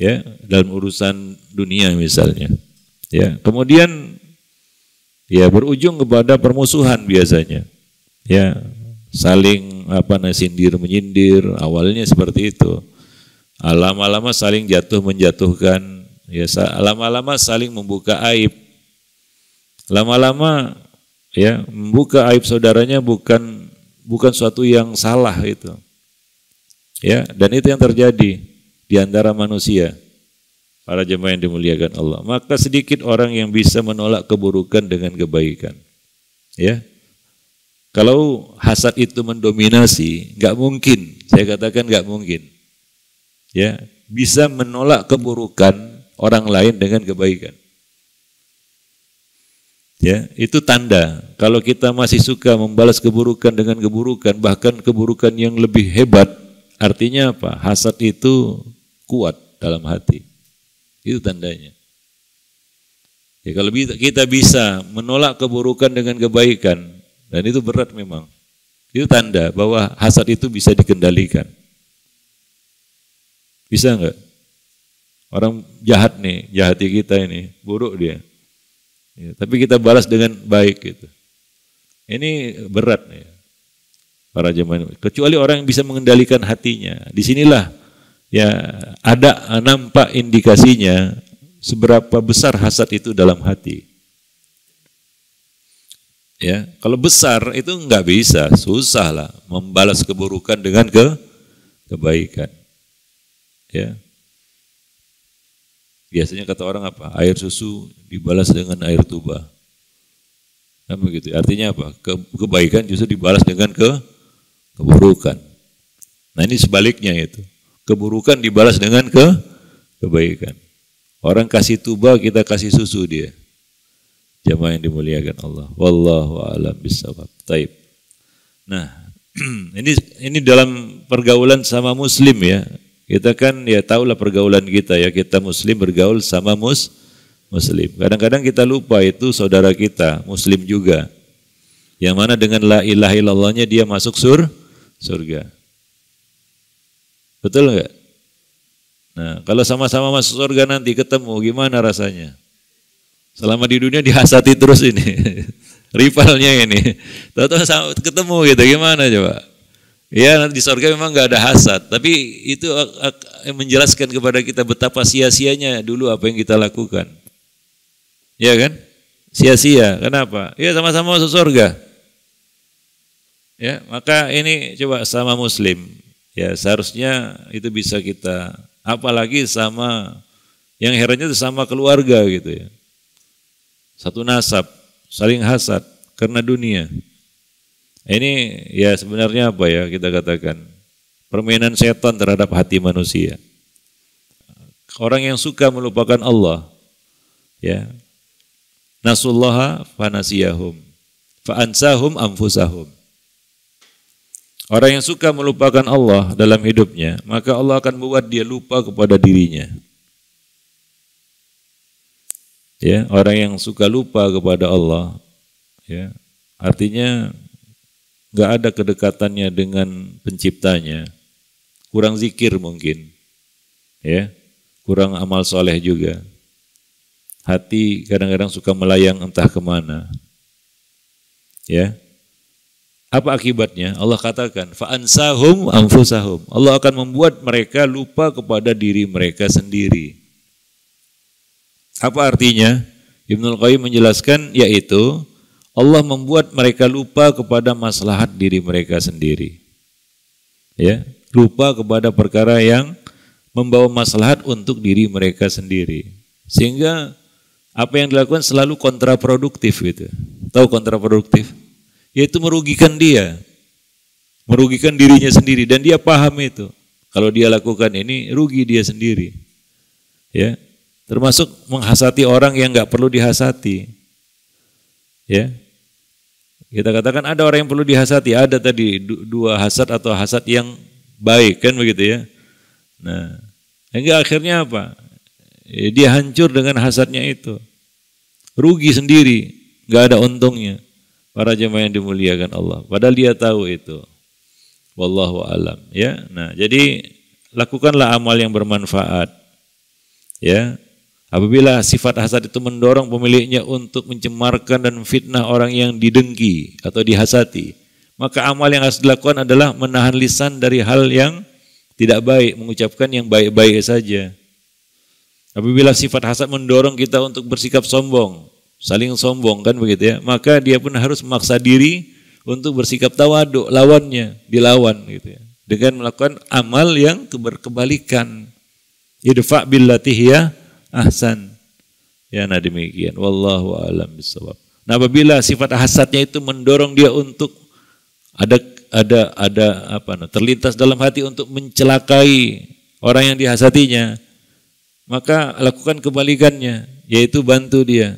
Ya, dalam urusan dunia misalnya. Ya, kemudian ya berujung kepada permusuhan biasanya. Ya, saling apa nah, sindir menyindir awalnya seperti itu lama-lama saling jatuh menjatuhkan ya lama-lama saling membuka aib lama-lama ya membuka aib saudaranya bukan bukan suatu yang salah itu ya dan itu yang terjadi di antara manusia para jemaah yang dimuliakan Allah maka sedikit orang yang bisa menolak keburukan dengan kebaikan ya kalau hasad itu mendominasi nggak mungkin saya katakan nggak mungkin ya bisa menolak keburukan orang lain dengan kebaikan. Ya, itu tanda kalau kita masih suka membalas keburukan dengan keburukan, bahkan keburukan yang lebih hebat, artinya apa? Hasad itu kuat dalam hati. Itu tandanya. Ya, kalau kita bisa menolak keburukan dengan kebaikan, dan itu berat memang. Itu tanda bahwa hasad itu bisa dikendalikan. Bisa nggak? Orang jahat nih, jahati kita ini, buruk dia. Ya, tapi kita balas dengan baik gitu. Ini berat nih para zaman kecuali orang yang bisa mengendalikan hatinya. Disinilah ya ada nampak indikasinya seberapa besar hasad itu dalam hati. Ya, kalau besar itu nggak bisa, susah lah membalas keburukan dengan ke kebaikan ya biasanya kata orang apa air susu dibalas dengan air tuba kan begitu artinya apa Ke, kebaikan justru dibalas dengan ke keburukan nah ini sebaliknya itu keburukan dibalas dengan ke kebaikan orang kasih tuba kita kasih susu dia jamaah yang dimuliakan Allah wallahu alam bisawab taib nah ini ini dalam pergaulan sama muslim ya kita kan ya tahulah pergaulan kita ya, kita muslim bergaul sama mus muslim. Kadang-kadang kita lupa itu saudara kita, muslim juga. Yang mana dengan la ilaha illallahnya dia masuk sur surga. Betul nggak? Nah, kalau sama-sama masuk surga nanti ketemu, gimana rasanya? Selama di dunia dihasati terus ini. Rivalnya ini. Tahu-tahu ketemu gitu, gimana coba? Ya di sorga memang nggak ada hasad, tapi itu menjelaskan kepada kita betapa sia-sianya dulu apa yang kita lakukan. Ya kan? Sia-sia. Kenapa? Ya sama-sama masuk sorga. Ya, maka ini coba sama muslim. Ya, seharusnya itu bisa kita apalagi sama yang herannya itu sama keluarga gitu ya. Satu nasab, saling hasad karena dunia. Ini ya sebenarnya apa ya kita katakan permainan setan terhadap hati manusia. Orang yang suka melupakan Allah, ya nasullaha fanasiyahum faansahum amfusahum. Orang yang suka melupakan Allah dalam hidupnya, maka Allah akan membuat dia lupa kepada dirinya. Ya, orang yang suka lupa kepada Allah, ya, artinya nggak ada kedekatannya dengan penciptanya. Kurang zikir mungkin, ya, kurang amal soleh juga. Hati kadang-kadang suka melayang entah kemana, ya. Apa akibatnya? Allah katakan, faansahum amfusahum Allah akan membuat mereka lupa kepada diri mereka sendiri. Apa artinya? Ibnul Qayyim menjelaskan yaitu Allah membuat mereka lupa kepada maslahat diri mereka sendiri. Ya, lupa kepada perkara yang membawa maslahat untuk diri mereka sendiri. Sehingga apa yang dilakukan selalu kontraproduktif gitu. Tahu kontraproduktif? Yaitu merugikan dia. Merugikan dirinya sendiri dan dia paham itu. Kalau dia lakukan ini rugi dia sendiri. Ya, termasuk menghasati orang yang nggak perlu dihasati. Ya. Kita katakan ada orang yang perlu dihasati, ada tadi dua hasad atau hasad yang baik kan begitu ya. Nah, hingga akhirnya apa? Ya, dia hancur dengan hasadnya itu. Rugi sendiri, nggak ada untungnya. Para jemaah yang dimuliakan Allah. Padahal dia tahu itu. Wallahu alam. Ya, nah jadi lakukanlah amal yang bermanfaat. Ya, Apabila sifat hasad itu mendorong pemiliknya untuk mencemarkan dan fitnah orang yang didengki atau dihasati, maka amal yang harus dilakukan adalah menahan lisan dari hal yang tidak baik, mengucapkan yang baik-baik saja. Apabila sifat hasad mendorong kita untuk bersikap sombong, saling sombong kan begitu ya, maka dia pun harus memaksa diri untuk bersikap tawaduk lawannya, dilawan gitu ya. Dengan melakukan amal yang berkebalikan. Idfa' billatihiyah ya ahsan. Ya, nah demikian. Wallahu a'lam bisawab. Nah, apabila sifat hasadnya itu mendorong dia untuk ada ada ada apa nah, terlintas dalam hati untuk mencelakai orang yang dihasatinya, maka lakukan kebalikannya, yaitu bantu dia.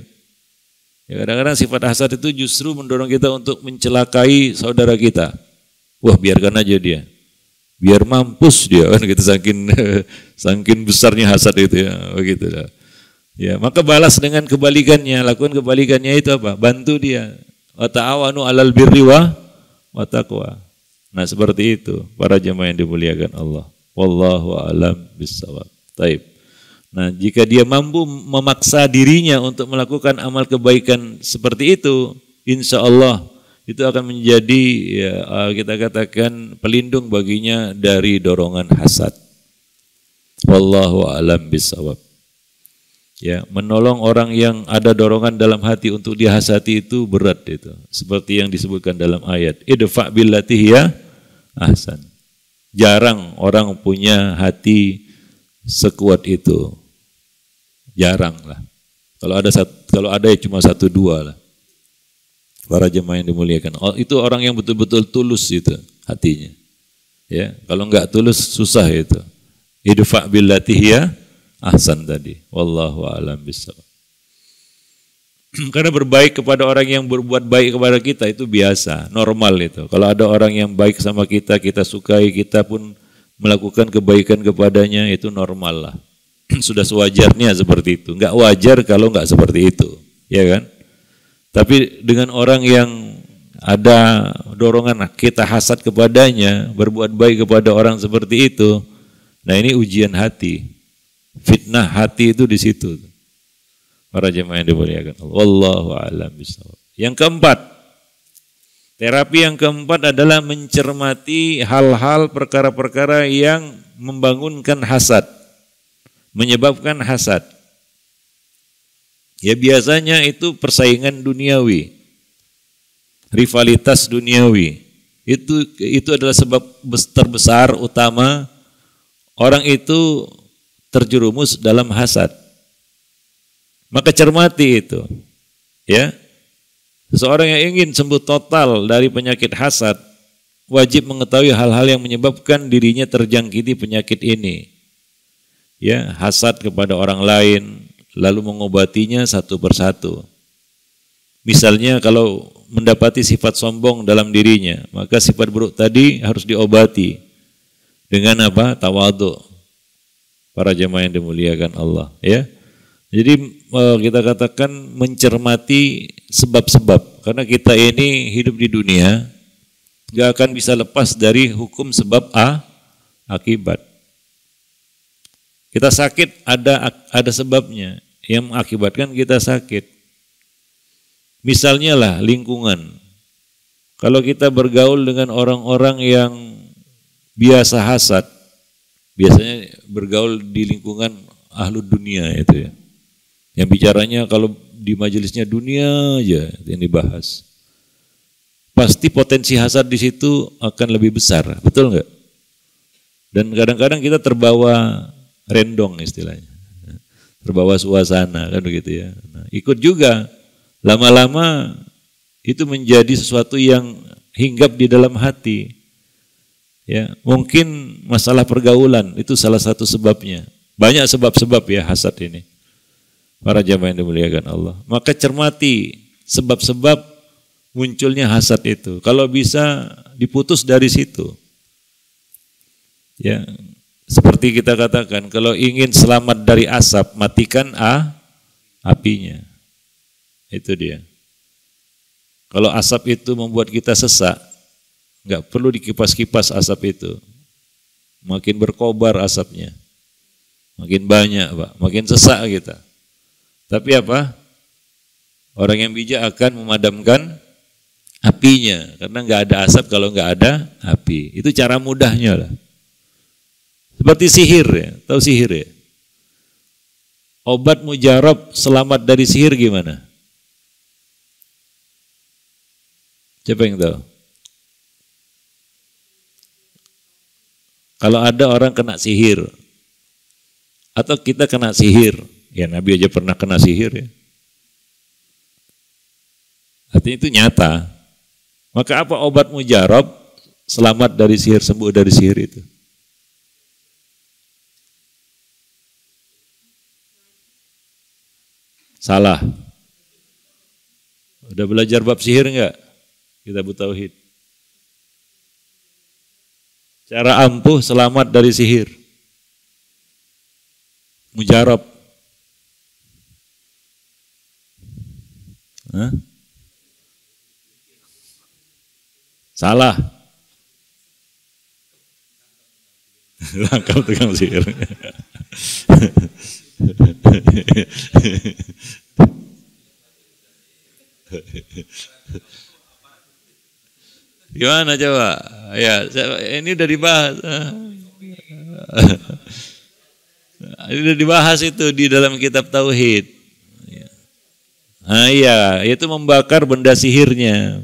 Ya, kadang-kadang sifat hasad itu justru mendorong kita untuk mencelakai saudara kita. Wah, biarkan aja dia biar mampus dia kan gitu sangkin sangkin besarnya hasad itu ya begitu ya. ya maka balas dengan kebalikannya lakukan kebalikannya itu apa bantu dia wa alal birri wa taqwa nah seperti itu para jemaah yang dimuliakan Allah wallahu alam bisawab taib nah jika dia mampu memaksa dirinya untuk melakukan amal kebaikan seperti itu insya Allah itu akan menjadi ya, eh, kita katakan pelindung baginya dari dorongan hasad. Wallahu alam bisawab. Ya, menolong orang yang ada dorongan dalam hati untuk dihasati itu berat itu. Seperti yang disebutkan dalam ayat, idfa billati ya ahsan. Jarang orang punya hati sekuat itu. Jarang lah. Kalau ada satu, kalau ada ya cuma satu dua lah para jemaah yang dimuliakan. Oh, itu orang yang betul-betul tulus itu hatinya. Ya, kalau nggak tulus susah itu. Idfa billati hiya ahsan tadi. Wallahu a'lam bishawab. Karena berbaik kepada orang yang berbuat baik kepada kita itu biasa, normal itu. Kalau ada orang yang baik sama kita, kita sukai, kita pun melakukan kebaikan kepadanya itu normal lah. Sudah sewajarnya seperti itu. Nggak wajar kalau nggak seperti itu, ya kan? Tapi dengan orang yang ada dorongan kita hasad kepadanya, berbuat baik kepada orang seperti itu, nah ini ujian hati. Fitnah hati itu di situ. Para jemaah yang dimuliakan Allah. Wallahu a'lam Yang keempat, terapi yang keempat adalah mencermati hal-hal perkara-perkara yang membangunkan hasad, menyebabkan hasad. Ya biasanya itu persaingan duniawi. Rivalitas duniawi. Itu itu adalah sebab terbesar utama orang itu terjerumus dalam hasad. Maka cermati itu. Ya. Seseorang yang ingin sembuh total dari penyakit hasad wajib mengetahui hal-hal yang menyebabkan dirinya terjangkiti penyakit ini. Ya, hasad kepada orang lain, lalu mengobatinya satu persatu. Misalnya kalau mendapati sifat sombong dalam dirinya, maka sifat buruk tadi harus diobati dengan apa? Tawadu Para jemaah yang dimuliakan Allah, ya. Jadi eh, kita katakan mencermati sebab-sebab karena kita ini hidup di dunia gak akan bisa lepas dari hukum sebab A akibat. Kita sakit ada ada sebabnya yang mengakibatkan kita sakit. Misalnya lah lingkungan. Kalau kita bergaul dengan orang-orang yang biasa hasad, biasanya bergaul di lingkungan ahlu dunia itu ya. Yang bicaranya kalau di majelisnya dunia aja yang dibahas. Pasti potensi hasad di situ akan lebih besar, betul nggak? Dan kadang-kadang kita terbawa rendong istilahnya. Terbawa suasana kan begitu ya. Nah, ikut juga lama-lama itu menjadi sesuatu yang hinggap di dalam hati. Ya, mungkin masalah pergaulan itu salah satu sebabnya. Banyak sebab-sebab ya hasad ini. Para jamaah yang dimuliakan Allah. Maka cermati sebab-sebab munculnya hasad itu. Kalau bisa diputus dari situ. Ya, seperti kita katakan, kalau ingin selamat dari asap, matikan a apinya. Itu dia. Kalau asap itu membuat kita sesak, nggak perlu dikipas-kipas asap itu. Makin berkobar asapnya. Makin banyak, Pak. Makin sesak kita. Tapi apa? Orang yang bijak akan memadamkan apinya. Karena nggak ada asap kalau nggak ada api. Itu cara mudahnya lah. Seperti sihir, ya. tahu sihir ya? Obat mujarab selamat dari sihir gimana? Siapa yang tahu? Kalau ada orang kena sihir atau kita kena sihir, ya Nabi aja pernah kena sihir ya. Artinya itu nyata. Maka apa obat mujarab selamat dari sihir, sembuh dari sihir itu? Salah. Udah belajar bab sihir enggak? kita butauhid. Cara ampuh selamat dari sihir. Mujarab. Hah? Salah. Langkah tukang sihir. Gimana coba? Ya, ini udah dibahas. ini udah dibahas itu di dalam kitab tauhid. Ya. Nah, iya, itu membakar benda sihirnya.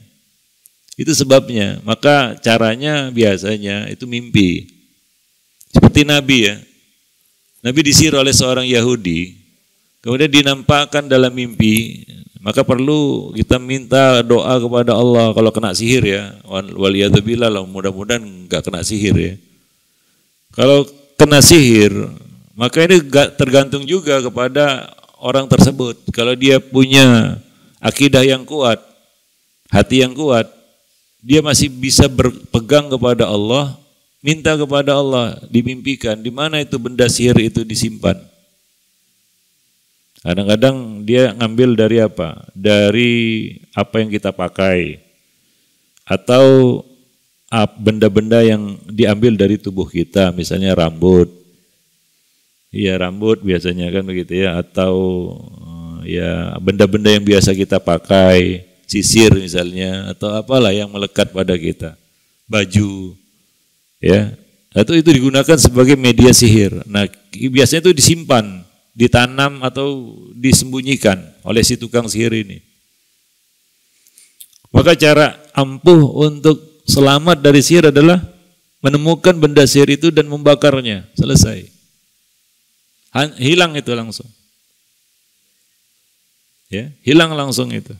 Itu sebabnya. Maka caranya biasanya itu mimpi. Seperti Nabi ya. Nabi disihir oleh seorang Yahudi, kemudian dinampakkan dalam mimpi, maka perlu kita minta doa kepada Allah kalau kena sihir ya. waliyatubillah lah mudah-mudahan nggak kena sihir ya. Kalau kena sihir, maka ini tergantung juga kepada orang tersebut. Kalau dia punya akidah yang kuat, hati yang kuat, dia masih bisa berpegang kepada Allah Minta kepada Allah, dimimpikan, di mana itu benda sihir itu disimpan. Kadang-kadang dia ngambil dari apa? Dari apa yang kita pakai. Atau benda-benda yang diambil dari tubuh kita, misalnya rambut. Iya rambut biasanya kan begitu ya, atau eh, ya benda-benda yang biasa kita pakai, sisir misalnya, atau apalah yang melekat pada kita, baju ya atau itu digunakan sebagai media sihir nah biasanya itu disimpan ditanam atau disembunyikan oleh si tukang sihir ini maka cara ampuh untuk selamat dari sihir adalah menemukan benda sihir itu dan membakarnya selesai hilang itu langsung ya hilang langsung itu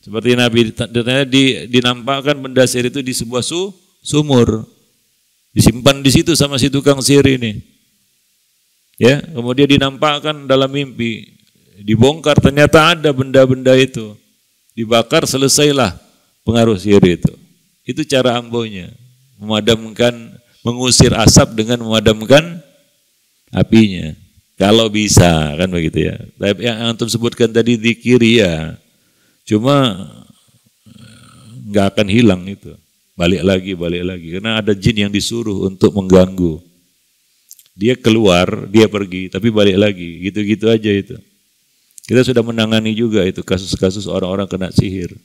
seperti Nabi ditanya dinampakkan benda sihir itu di sebuah su, sumur Disimpan di situ sama si tukang sihir ini. Ya, kemudian dinampakkan dalam mimpi, dibongkar ternyata ada benda-benda itu. Dibakar selesailah pengaruh sihir itu. Itu cara ambonya, memadamkan mengusir asap dengan memadamkan apinya. Kalau bisa, kan begitu ya. Tapi yang antum sebutkan tadi dikir ya. Cuma eh, nggak akan hilang itu. Balik lagi, balik lagi. Karena ada jin yang disuruh untuk mengganggu. Dia keluar, dia pergi, tapi balik lagi. Gitu-gitu aja itu. Kita sudah menangani juga itu kasus-kasus orang-orang kena sihir.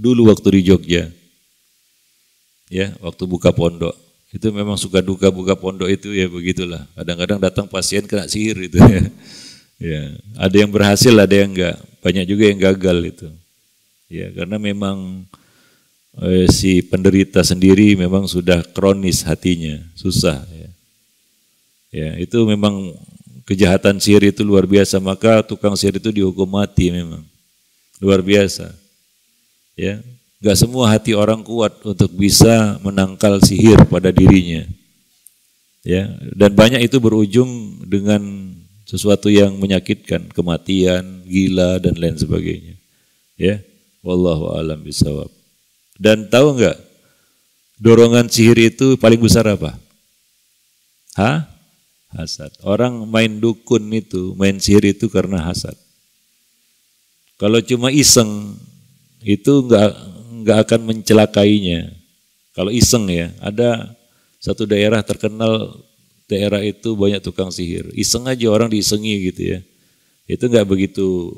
Dulu waktu di Jogja, ya waktu buka pondok, itu memang suka duka buka pondok itu ya begitulah kadang-kadang datang pasien kena sihir itu ya. ya ada yang berhasil ada yang enggak banyak juga yang gagal itu ya karena memang eh, si penderita sendiri memang sudah kronis hatinya, susah. Ya. ya, itu memang kejahatan sihir itu luar biasa, maka tukang sihir itu dihukum mati memang. Luar biasa. Ya, gak semua hati orang kuat untuk bisa menangkal sihir pada dirinya. Ya, dan banyak itu berujung dengan sesuatu yang menyakitkan, kematian, gila dan lain sebagainya. Ya, wallahu alam bisawab. Dan tahu nggak dorongan sihir itu paling besar apa? Hah? Hasad. Orang main dukun itu, main sihir itu karena hasad. Kalau cuma iseng itu nggak nggak akan mencelakainya. Kalau iseng ya, ada satu daerah terkenal daerah itu banyak tukang sihir. Iseng aja orang diisengi gitu ya. Itu nggak begitu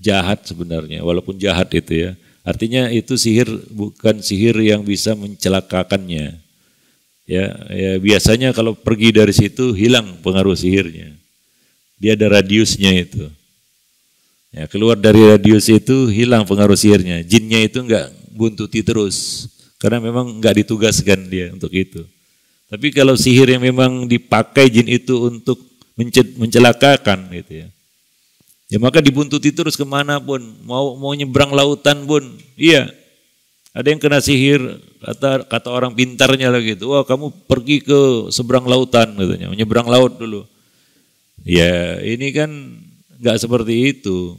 jahat sebenarnya, walaupun jahat itu ya. Artinya itu sihir bukan sihir yang bisa mencelakakannya. Ya, ya biasanya kalau pergi dari situ hilang pengaruh sihirnya. Dia ada radiusnya itu. Ya, keluar dari radius itu hilang pengaruh sihirnya. Jinnya itu enggak buntuti terus karena memang enggak ditugaskan dia untuk itu. Tapi kalau sihir yang memang dipakai jin itu untuk mencelakakan gitu ya. Ya maka dibuntuti terus kemana pun, mau mau nyebrang lautan pun, iya. Ada yang kena sihir, kata kata orang pintarnya lagi itu, wah kamu pergi ke seberang lautan katanya, nyebrang laut dulu. Ya ini kan nggak seperti itu.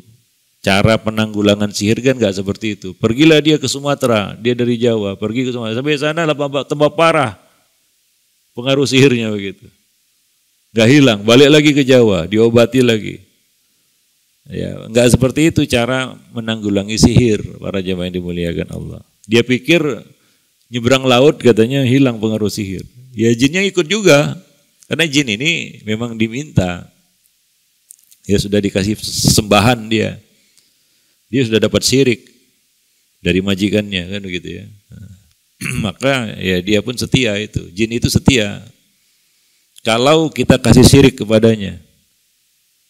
Cara penanggulangan sihir kan nggak seperti itu. Pergilah dia ke Sumatera, dia dari Jawa, pergi ke Sumatera. Sampai sana tempat parah pengaruh sihirnya begitu. Gak hilang, balik lagi ke Jawa, diobati lagi. Ya, enggak seperti itu cara menanggulangi sihir para jamaah yang dimuliakan Allah. Dia pikir nyebrang laut katanya hilang pengaruh sihir. Ya jinnya ikut juga. Karena jin ini memang diminta. Ya sudah dikasih sembahan dia. Dia sudah dapat sirik dari majikannya kan begitu ya. Maka ya dia pun setia itu. Jin itu setia. Kalau kita kasih sirik kepadanya,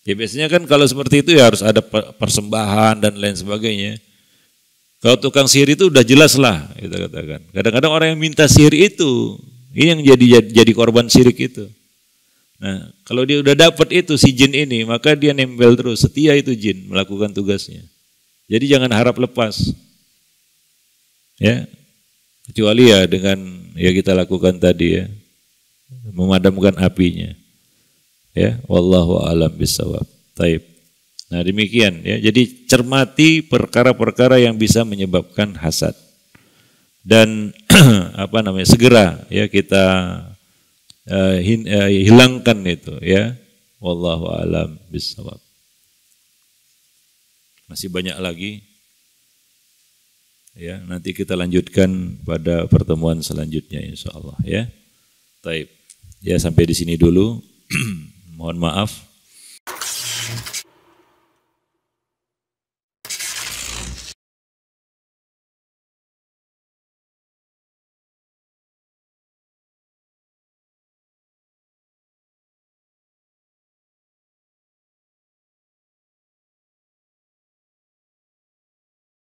Ya biasanya kan kalau seperti itu ya harus ada persembahan dan lain sebagainya. Kalau tukang sihir itu udah jelas lah kita katakan. Kadang-kadang orang yang minta sihir itu ini yang jadi jadi, korban sirik itu. Nah, kalau dia udah dapat itu si jin ini, maka dia nempel terus setia itu jin melakukan tugasnya. Jadi jangan harap lepas. Ya. Kecuali ya dengan ya kita lakukan tadi ya. Memadamkan apinya. Ya, wallahu alam bisawab. Taib. Nah, demikian ya. Jadi cermati perkara-perkara yang bisa menyebabkan hasad. Dan apa namanya? segera ya kita uh, hin, uh, hilangkan itu ya. Wallahu alam bisawab. Masih banyak lagi ya nanti kita lanjutkan pada pertemuan selanjutnya insya Allah ya taib ya sampai di sini dulu Mohon maaf.